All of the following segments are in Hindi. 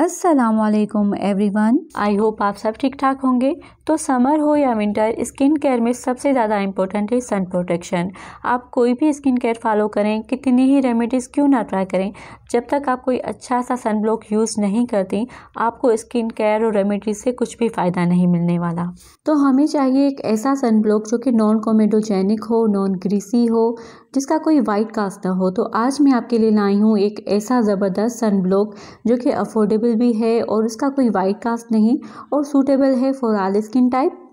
Aslam everyone I hope आप सब ठीक ठाक होंगे तो समर हो या विंटर स्किन केयर में सबसे ज़्यादा इम्पोर्टेंट है सन प्रोटेक्शन आप कोई भी स्किन केयर फॉलो करें कितनी ही रेमेडीज़ क्यों ना ट्राई करें जब तक आप कोई अच्छा सा सन ब्लॉक यूज़ नहीं करती आपको स्किन केयर और रेमेडीज से कुछ भी फ़ायदा नहीं मिलने वाला तो हमें चाहिए एक ऐसा सन ब्लॉक जो कि नॉन कॉमेडोजैनिक हो नॉन ग्रीसी हो जिसका कोई वाइट कास्ट ना हो तो आज मैं आपके लिए लाई हूँ एक ऐसा ज़बरदस्त सन ब्लॉक जो कि अफोर्डेबल भी है और इसका कोई वाइट कास्ट नहीं और सूटेबल है फॉर आल स्किन टाइप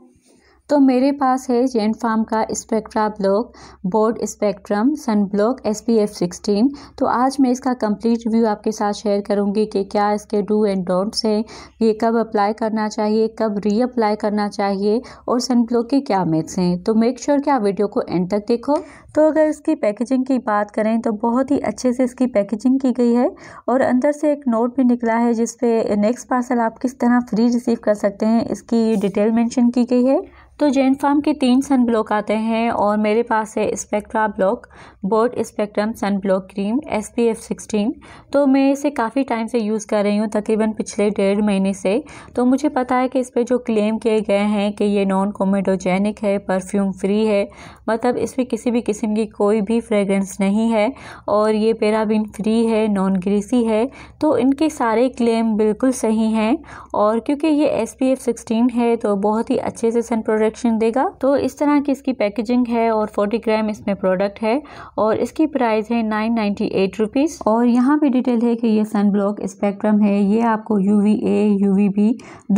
तो मेरे पास है जेन फार्म का spectra block board spectrum sun block S P F sixteen तो आज मैं इसका कंप्लीट रिव्यू आपके साथ शेयर करूंगी कि क्या इसके डू एंड डोंट्स हैं ये कब अप्लाई करना चाहिए कब री अप्लाई करना चाहिए और सन ब्लॉक के क्या मेथ्स हैं तो मेक श्योर sure कि आप वीडियो को एंड तक देखो तो अगर इसकी पैकेजिंग की बात करें तो बहुत ही अच्छे से इसकी पैकेजिंग की गई है और अंदर से एक नोट भी निकला है जिसपे नेक्स्ट पार्सल आप किस तरह फ्री रिसीव कर सकते हैं इसकी डिटेल मेंशन की गई है तो जैन फार्म के तीन सन ब्लॉक आते हैं और मेरे पास है spectra block board spectrum sun block cream S P F sixteen तो मैं इसे काफ़ी टाइम से यूज़ कर रही हूँ तकरीबन पिछले डेढ़ महीने से तो मुझे पता है कि इस पर जो क्लेम किए गए हैं कि ये नॉन कोमेडोजेनिक है परफ्यूम फ्री है मतलब इसमें किसी भी किस्म की कोई भी फ्रेगरेंस नहीं है और ये पेराबिन फ्री है नॉन ग्रीसी है तो इनके सारे क्लेम बिल्कुल सही हैं और क्योंकि ये एस पी एफ सिक्सटीन है तो बहुत ही अच्छे से सन प्रोडक्ट प्रोडक्शन देगा तो इस तरह की इसकी पैकेजिंग है और 40 ग्राम इसमें प्रोडक्ट है और इसकी प्राइस है नाइन नाइन्टी एट रुपीज़ और यहाँ पे डिटेल है कि ये सन ब्लॉक स्पेक्ट्रम है ये आपको U V A U V B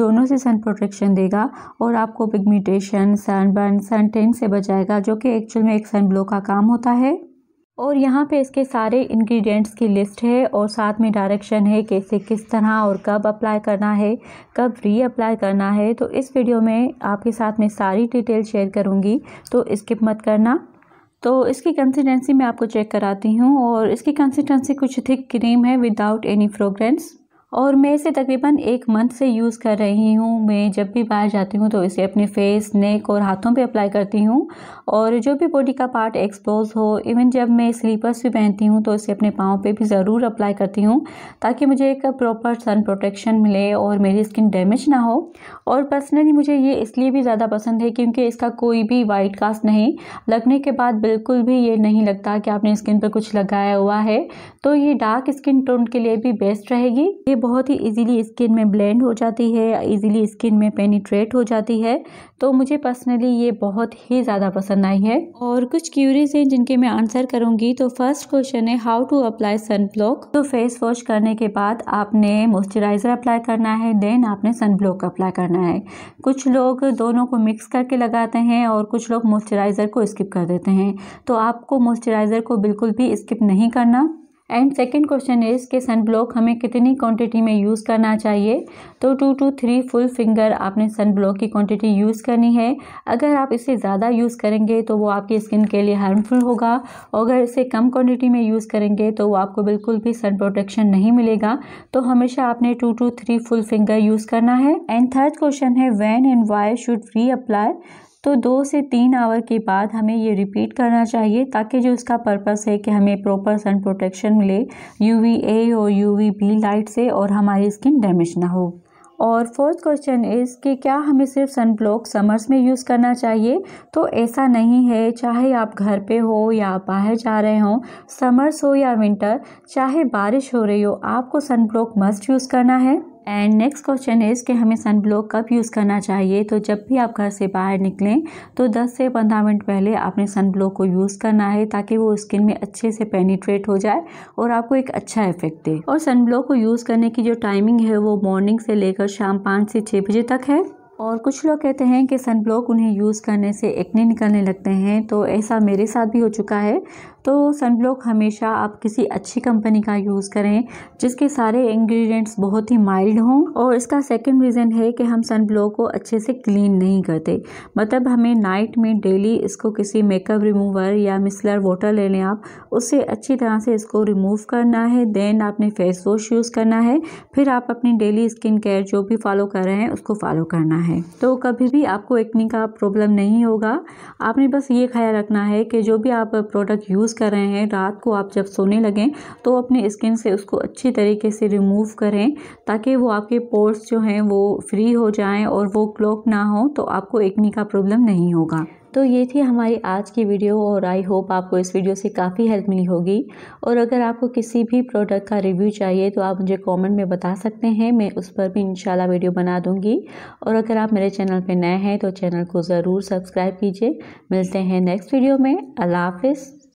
दोनों से सन प्रोटेक्शन देगा और आपको पिगमीटेशन सनबर्न सन टेन से बचाएगा जो कि एक्चुअल में एक सन ब्लॉक का काम होता है और यहाँ पे इसके सारे इंग्रेडिएंट्स की लिस्ट है और साथ में डायरेक्शन है कैसे किस तरह और कब अप्लाई करना है कब री अप्लाई करना है तो इस वीडियो में आपके साथ में सारी डिटेल शेयर करूँगी तो स्किप मत करना तो इसकी कंसिस्टेंसी मैं आपको चेक कराती हूँ और इसकी कंसिस्टेंसी कुछ थिक क्रीम है विदाउट एनी फ्रोग्रेंस और मैं इसे तकरीबन एक मंथ से यूज़ कर रही हूँ मैं जब भी बाहर जाती हूँ तो इसे अपने फेस नेक और हाथों पे अप्लाई करती हूँ और जो भी बॉडी का पार्ट एक्सपोज हो इवन जब मैं स्लीपर्स भी पहनती हूँ तो इसे अपने पाँव पे भी ज़रूर अप्लाई करती हूँ ताकि मुझे एक प्रॉपर सन प्रोटेक्शन मिले और मेरी स्किन डैमेज ना हो और पर्सनली मुझे ये इसलिए भी ज़्यादा पसंद है क्योंकि इसका कोई भी वाइट कास्ट नहीं लगने के बाद बिल्कुल भी ये नहीं लगता कि आपने स्किन पर कुछ लगाया हुआ है तो ये डार्क स्किन टोन के लिए भी बेस्ट रहेगी बहुत ही इजीली स्किन में ब्लेंड हो जाती है इजीली स्किन में पेनिट्रेट हो जाती है तो मुझे पर्सनली ये बहुत ही ज़्यादा पसंद आई है और कुछ क्यूरीज हैं जिनके मैं आंसर करूँगी तो फर्स्ट क्वेश्चन है how to apply sun block तो फेस वॉश करने के बाद आपने मॉइस्चराइज़र अप्लाई करना है देन आपने सन ब्लॉक अप्लाई करना है कुछ लोग दोनों को मिक्स करके लगाते हैं और कुछ लोग मॉइस्चराइज़र को स्किप कर देते हैं तो आपको मॉइस्चराइज़र को बिल्कुल भी स्किप नहीं करना and second question is sun block हमें कितनी क्वांटिटी में यूज़ करना चाहिए तो two two three full finger आपने सन ब्लॉक की क्वांटिटी यूज़ करनी है अगर आप इसे ज़्यादा यूज़ करेंगे तो वो आपकी स्किन के लिए हार्मफुल होगा और अगर इसे कम क्वांटिटी में यूज़ करेंगे तो वो आपको बिल्कुल भी सन प्रोटेक्शन नहीं मिलेगा तो हमेशा आपने two two three full finger use करना है एंड थर्ड क्वेश्चन है when and why should reapply तो दो से तीन आवर के बाद हमें ये रिपीट करना चाहिए ताकि जो इसका पर्पस है कि हमें प्रॉपर सन प्रोटेक्शन मिले यू ए और यू बी लाइट से और हमारी स्किन डैमेज ना हो और फोर्थ क्वेश्चन इज़ कि क्या हमें सिर्फ सन ब्लॉक समर्स में यूज़ करना चाहिए तो ऐसा नहीं है चाहे आप घर पे हो या बाहर जा रहे हो समर्स हो या विंटर चाहे बारिश हो रही हो आपको सन ब्लॉक मस्ट यूज़ करना है एंड नेक्स्ट क्वेश्चन इज़ कि हमें सन ब्लॉक कब यूज़ करना चाहिए तो जब भी आप घर से बाहर निकलें तो 10 से 15 मिनट पहले आपने सन ब्लॉक को यूज़ करना है ताकि वो स्किन में अच्छे से पेनिट्रेट हो जाए और आपको एक अच्छा इफेक्ट दे और सन ब्लॉक को यूज़ करने की जो टाइमिंग है वो मॉर्निंग से लेकर शाम पाँच से छः बजे तक है और कुछ लोग कहते हैं कि सन ब्लॉक उन्हें यूज़ करने से एक्ने निकलने लगते हैं तो ऐसा मेरे साथ भी हो चुका है तो सनब्लॉक हमेशा आप किसी अच्छी कंपनी का यूज़ करें जिसके सारे इंग्रेडिएंट्स बहुत ही माइल्ड हों और इसका सेकंड रीज़न है कि हम सनब्लॉक को अच्छे से क्लीन नहीं करते मतलब हमें नाइट में डेली इसको किसी मेकअप रिमूवर या मिसलर वाटर ले लें आप उससे अच्छी तरह से इसको रिमूव करना है देन आपने फेस वॉश यूज़ करना है फिर आप अपनी डेली स्किन केयर जो भी फॉलो कर रहे हैं उसको फॉलो करना है तो कभी भी आपको एक्नी का प्रॉब्लम नहीं होगा आपने बस ये ख्याल रखना है कि जो भी आप प्रोडक्ट यूज़ कर रहे हैं रात को आप जब सोने लगें तो अपने स्किन से उसको अच्छी तरीके से रिमूव करें ताकि वो आपके पोर्स जो हैं वो फ्री हो जाएं और वो क्लॉक ना हो तो आपको एक्नी का प्रॉब्लम नहीं होगा तो ये थी हमारी आज की वीडियो और आई होप आपको इस वीडियो से काफ़ी हेल्प मिली होगी और अगर आपको किसी भी प्रोडक्ट का रिव्यू चाहिए तो आप मुझे कमेंट में बता सकते हैं मैं उस पर भी इंशाल्लाह वीडियो बना दूंगी और अगर आप मेरे चैनल पर नए हैं तो चैनल को ज़रूर सब्सक्राइब कीजिए मिलते हैं नेक्स्ट वीडियो में अल्लाह हाफिज़